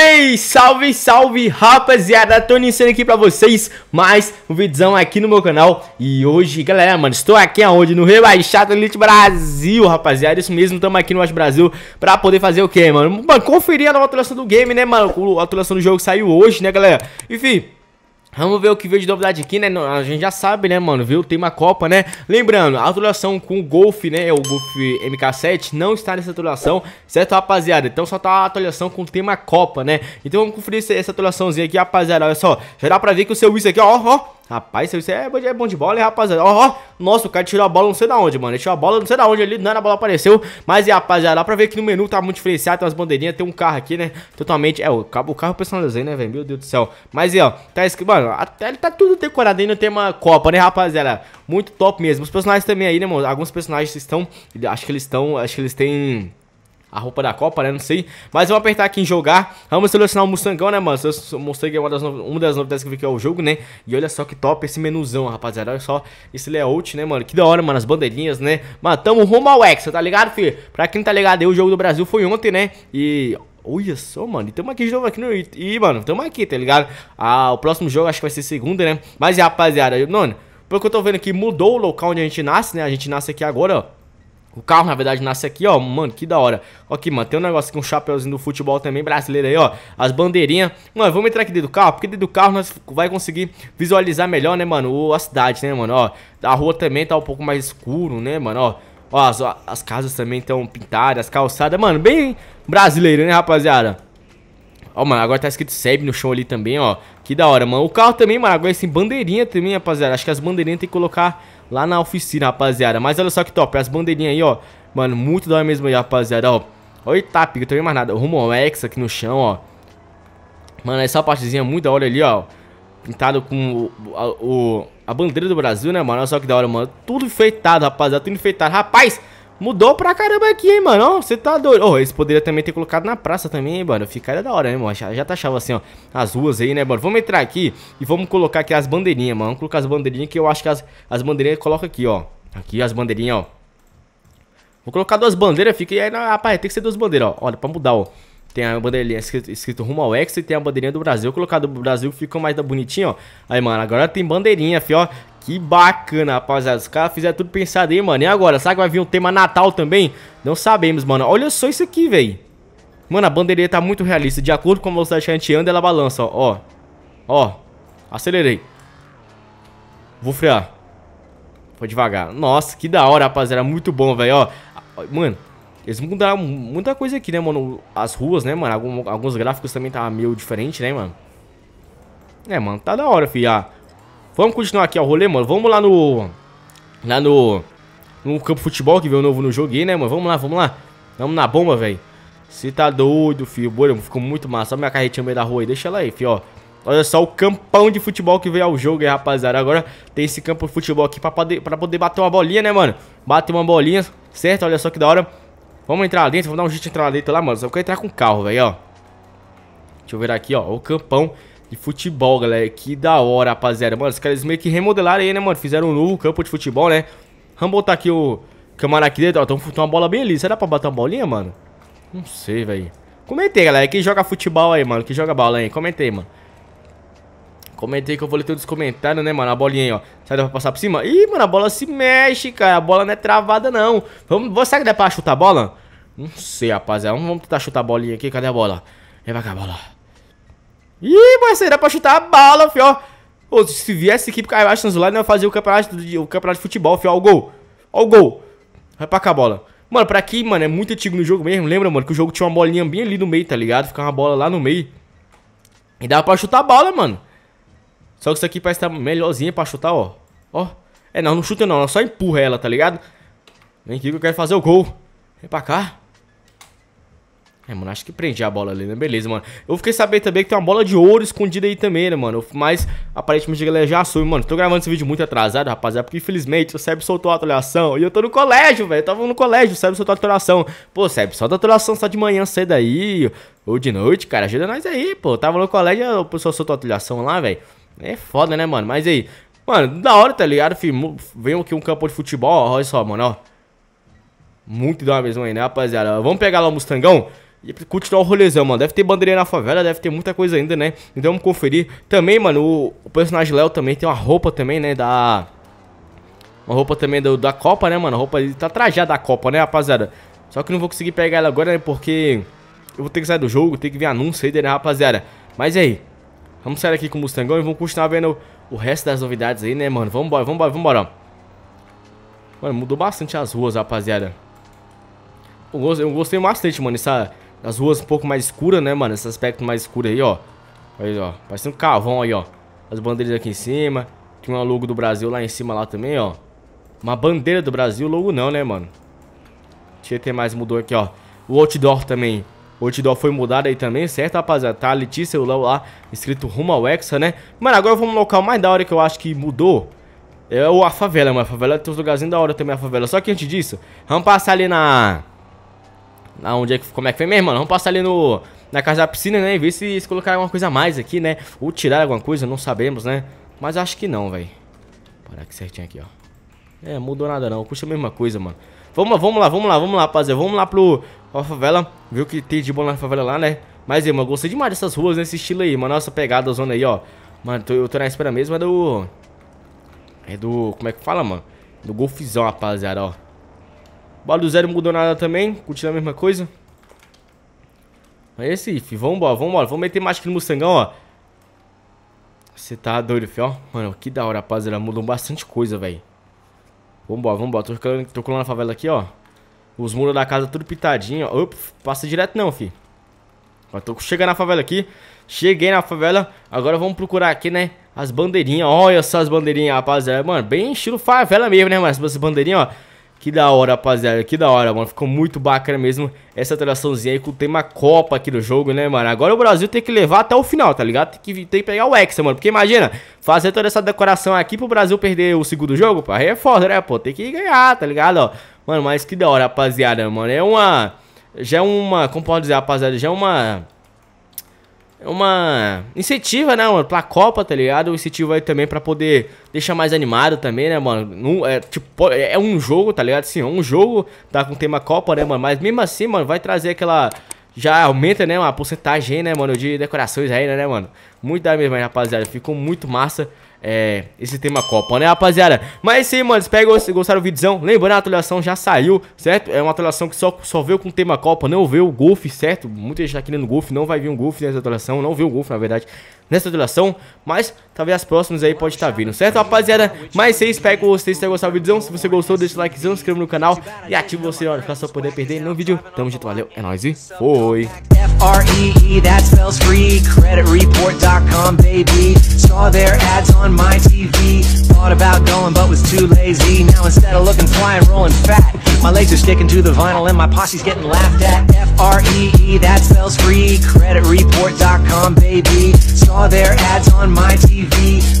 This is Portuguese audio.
vocês? Salve, salve, rapaziada! Tô iniciando aqui pra vocês mais um vídeozão aqui no meu canal E hoje, galera, mano, estou aqui aonde? No Rebaixado Elite Brasil, rapaziada Isso mesmo, estamos aqui no Watch Brasil pra poder fazer o quê, mano? Mano, conferir a nova atualização do game, né, mano? A atualização do jogo saiu hoje, né, galera? Enfim... Vamos ver o que veio de novidade aqui, né? A gente já sabe, né, mano? Viu? Tem uma Copa, né? Lembrando, a atualização com o Golf, né? O Golf MK7 não está nessa atualização, certo, rapaziada? Então só tá a atualização com o tema Copa, né? Então vamos conferir essa, atualizaçãozinha aqui, rapaziada. Olha só, já dá pra ver que o seu Wiz aqui, ó, ó, Rapaz, isso é, é, bom de bola, hein, rapaziada? Ó, ó, nossa, o cara tirou a bola não sei da onde, mano. Ele tirou a bola não sei da onde ali, não, a bola apareceu. Mas, e, rapaziada, dá pra ver que no menu tá muito diferenciado, tem umas bandeirinhas, tem um carro aqui, né? Totalmente, é, o carro, o carro é personalizei, né, velho? Meu Deus do céu. Mas, e, ó, tá escrito, mano, até ele tá tudo decorado aí no tema Copa, né, rapaziada? Muito top mesmo. Os personagens também aí, né, mano? Alguns personagens estão, acho que eles estão, acho que eles têm a roupa da Copa, né? Não sei. Mas vamos apertar aqui em jogar. Vamos selecionar o Mustangão, né, mano? Eu mostrei que é uma das, no... uma das novidades que eu é o jogo, né? E olha só que top esse menuzão, rapaziada. Olha só esse layout, né, mano? Que da hora, mano. As bandeirinhas, né? Mano, tamo rumo ao Hexa, tá ligado, filho? Pra quem não tá ligado aí, o jogo do Brasil foi ontem, né? E Olha só, mano. E tamo aqui de novo aqui no... E, mano, tamo aqui, tá ligado? Ah, o próximo jogo acho que vai ser segunda, né? Mas, rapaziada, eu, mano, pelo que eu tô vendo aqui, mudou o local onde a gente nasce, né? A gente nasce aqui agora, ó o carro, na verdade, nasce aqui, ó. Mano, que da hora. Ó aqui, mano, tem um negócio aqui, um chapéuzinho do futebol também brasileiro aí, ó. As bandeirinhas. Mano, vamos entrar aqui dentro do carro, porque dentro do carro nós vai conseguir visualizar melhor, né, mano, o, a cidade, né, mano, ó. A rua também tá um pouco mais escuro, né, mano, ó. Ó, as, as casas também estão pintadas, as calçadas. Mano, bem brasileiro, né, rapaziada? Ó, mano, agora tá escrito SEB no chão ali também, ó. Que da hora, mano. O carro também, mano, agora tem é bandeirinha também, rapaziada. Acho que as bandeirinhas tem que colocar lá na oficina, rapaziada. Mas olha só que top, as bandeirinhas aí, ó. Mano, muito da hora mesmo aí, rapaziada, ó. Oi, tá, pica, também mais nada. Rumo ao X aqui no chão, ó. Mano, essa partezinha é muito da hora ali, ó. Pintado com o, a, o, a bandeira do Brasil, né, mano? Olha só que da hora, mano. Tudo enfeitado, rapaziada. Tudo enfeitado. Rapaz, Mudou pra caramba aqui, hein, mano. Ó, você tá doido. Ô, oh, eles poderiam também ter colocado na praça também, hein, mano. Ficaria da hora, hein, mano. Já, já achava tá assim, ó, as ruas aí, né, mano. Vamos entrar aqui e vamos colocar aqui as bandeirinhas, mano. Vamos colocar as bandeirinhas que eu acho que as, as bandeirinhas coloca aqui, ó. Aqui as bandeirinhas, ó. Vou colocar duas bandeiras, fica. na aí, rapaz, tem que ser duas bandeiras, ó. Olha, pra mudar, ó. Tem a bandeirinha é escrito, escrito rumo ao ex e tem a bandeirinha do Brasil. Colocado do Brasil fica mais da ó. Aí, mano, agora tem bandeirinha, fi, ó. Que bacana, rapaziada. Os caras fizeram tudo pensado aí, mano. E agora? Será que vai vir um tema Natal também? Não sabemos, mano. Olha só isso aqui, velho. Mano, a bandeirinha tá muito realista. De acordo com a velocidade que a gente anda, ela balança, ó. Ó. ó. Acelerei. Vou frear. Vou devagar. Nossa, que da hora, rapaziada. Muito bom, velho, ó. Mano, eles mudaram muita coisa aqui, né, mano? As ruas, né, mano? Alguns gráficos também tá meio diferente, né, mano? É, mano, tá da hora, fi. Ah, Vamos continuar aqui, ó, o rolê, mano. Vamos lá no... Lá no... No campo futebol que veio novo no jogo aí, né, mano? Vamos lá, vamos lá. Vamos na bomba, velho. Você tá doido, filho. Bolha, ficou muito massa. Olha minha carretinha no meio da rua aí. Deixa ela aí, filho, ó. Olha só o campão de futebol que veio ao jogo aí, rapaziada. Agora tem esse campo de futebol aqui pra poder, pra poder bater uma bolinha, né, mano? Bater uma bolinha, certo? Olha só que da hora. Vamos entrar lá dentro, vamos dar um jeito de entrar lá dentro lá, mano. Só quero entrar com o carro, velho, ó. Deixa eu ver aqui, ó. O campão de futebol, galera. Que da hora, rapaziada. Mano, os caras meio que remodelaram aí, né, mano? Fizeram um novo campo de futebol, né? Vamos botar aqui o camarada aqui dentro. Ó, tem uma bola bem ali. Será pra bater uma bolinha, mano? Não sei, velho. Comentei, galera. Quem joga futebol aí, mano? Quem joga bola aí? Comentei, mano. Comentei que eu vou ler todos os comentários, né, mano? A bolinha aí, ó. Será que dá pra passar por cima? Ih, mano, a bola se mexe, cara. A bola não é travada, não. Vamos... Você que dá pra chutar a bola? Não sei, rapaziada. Vamos tentar chutar a bolinha aqui. Cadê a bola? Vem pra cá, bola. Ih, parceiro, dá pra chutar a bala, fio ó. se viesse aqui pro cair abaixo do não ia fazer o campeonato, de, o campeonato de futebol, fio ó. O gol. Ó o gol. Vai pra cá a bola. Mano, pra aqui, mano, é muito antigo no jogo mesmo. Lembra, mano, que o jogo tinha uma bolinha bem ali no meio, tá ligado? Ficava uma bola lá no meio. E dava pra chutar a bola, mano. Só que isso aqui parece estar tá melhorzinha pra chutar, ó. Ó. É, não, não chuta não. Só empurra ela, tá ligado? Vem aqui que eu quero fazer o gol. Vem pra cá. É, mano, acho que prendi a bola ali, né? Beleza, mano. Eu fiquei sabendo também que tem uma bola de ouro escondida aí também, né, mano? Mas, aparentemente, a galera já assume, mano. Tô gravando esse vídeo muito atrasado, rapaziada, porque, infelizmente, o Seb soltou a atualização e eu tô no colégio, velho. Tava no colégio, o Seb soltou a atualização. Pô, Seb, solta a atualização só de manhã cedo aí, ou de noite, cara. Ajuda nós aí, pô. Tava no colégio, o pessoal soltou a atualização lá, velho. É foda, né, mano? Mas aí, mano, da hora, tá ligado, filho? Vem aqui um campo de futebol, ó, olha só, mano, ó. Muito da mesma aí, né, rapaziada? Vamos pegar lá o Mustangão? E continuar o rolezão, mano. Deve ter bandeirinha na favela, deve ter muita coisa ainda, né? Então vamos conferir. Também, mano, o, o personagem Léo também tem uma roupa também, né? Da. Uma roupa também do, da Copa, né, mano? A roupa ele tá trajada da Copa, né, rapaziada? Só que não vou conseguir pegar ela agora, né? Porque eu vou ter que sair do jogo, tem que ver anúncio aí, né, rapaziada? Mas aí, vamos sair aqui com o Mustangão e vamos continuar vendo o resto das novidades aí, né, mano? Vambora, vambora, vambora. Mano, mudou bastante as ruas, rapaziada. Eu gostei, eu gostei bastante, mano, essa as ruas um pouco mais escuras, né, mano? Esse aspecto mais escuro aí, ó. Aí, ó. Parece um carvão aí, ó. As bandeiras aqui em cima. Tem uma logo do Brasil lá em cima lá também, ó. Uma bandeira do Brasil, logo não, né, mano? Deixa eu ter mais, mudou aqui, ó. O outdoor também. O outdoor foi mudado aí também, certo, rapaziada? Tá a Letícia lá, lá escrito rumo ao Hexa, né? Mano, agora vamos no local mais da hora que eu acho que mudou. É a favela, mano. A favela tem uns lugarzinhos da hora também, a favela. Só que antes disso, vamos passar ali na onde é que, como é que foi mesmo, mano? Vamos passar ali no, na casa da piscina, né? E ver se, se colocar alguma coisa a mais aqui, né? Ou tirar alguma coisa, não sabemos, né? Mas acho que não, velho. Parar aqui certinho aqui, ó. É, mudou nada não. Custa a mesma coisa, mano. Vamos, vamos lá, vamos lá, vamos lá, rapaziada. Vamos lá pro a favela. Viu que tem de bom na favela lá, né? Mas, irmão, gostei demais dessas ruas nesse né, estilo aí, mano. Nossa pegada zona aí, ó. Mano, tô, eu tô na espera mesmo, é do... É do... Como é que fala, mano? Do golfizão, rapaziada, ó. Bala do zero mudou nada também. Curtindo a mesma coisa. Mas esse, fi. Vambora, vambora. Vamos meter mais aqui no Mustangão, ó. Você tá doido, fi, ó. Mano, que da hora, rapaziada. Mudou bastante coisa, velho. Vambora, vambora. Tô, colando, tô colando a favela aqui, ó. Os muros da casa tudo pitadinho, ó. Opa, passa direto não, fi. Mas tô chegando na favela aqui. Cheguei na favela. Agora vamos procurar aqui, né? As bandeirinhas. Olha só as bandeirinhas, rapaziada. Mano, bem estilo favela mesmo, né, Mas Essas bandeirinhas, ó. Que da hora, rapaziada. Que da hora, mano. Ficou muito bacana mesmo essa atraçãozinha aí com o tema Copa aqui do jogo, né, mano? Agora o Brasil tem que levar até o final, tá ligado? Tem que, tem que pegar o Hexa, mano. Porque imagina, fazer toda essa decoração aqui pro Brasil perder o segundo jogo, pô, aí é foda, né, pô? Tem que ganhar, tá ligado, ó? Mano, mas que da hora, rapaziada, mano. É uma... Já é uma... Como pode dizer, rapaziada? Já é uma é uma incentiva, né, mano, pra Copa, tá ligado? Incentiva aí também pra poder deixar mais animado também, né, mano? Não, é, tipo, é, é um jogo, tá ligado? Sim, é um jogo, tá com tema Copa, né, mano? Mas mesmo assim, mano, vai trazer aquela. Já aumenta, né, uma porcentagem, né, mano, de decorações aí, né, né mano? Muito da mesma, rapaziada. Ficou muito massa é, esse tema Copa, né, rapaziada? Mas é aí, mano, espero que gostaram do vídeo, Lembrando, a atualização já saiu, certo? É uma atualização que só, só veio com o tema Copa, não veio o Golf, certo? Muita gente tá querendo Golf, não vai vir um Golf nessa atualização, não veio o Golf, na verdade, nessa atualização. Mas, talvez as próximas aí pode estar tá vindo, certo, rapaziada? Mas é aí. espero que vocês tenham gostado do vídeo, Se você gostou, deixa o likezão, se inscreva no canal e ativa o sininho pra só poder perder nenhum vídeo. Tamo junto, valeu, é nóis e foi! Google.com, baby. Saw their ads on my TV. Thought about going, but was too lazy. Now instead of looking fly and rolling fat, my legs are sticking to the vinyl and my posse's getting laughed at. F R E E, that spells free. Creditreport.com, baby. Saw their ads on my TV.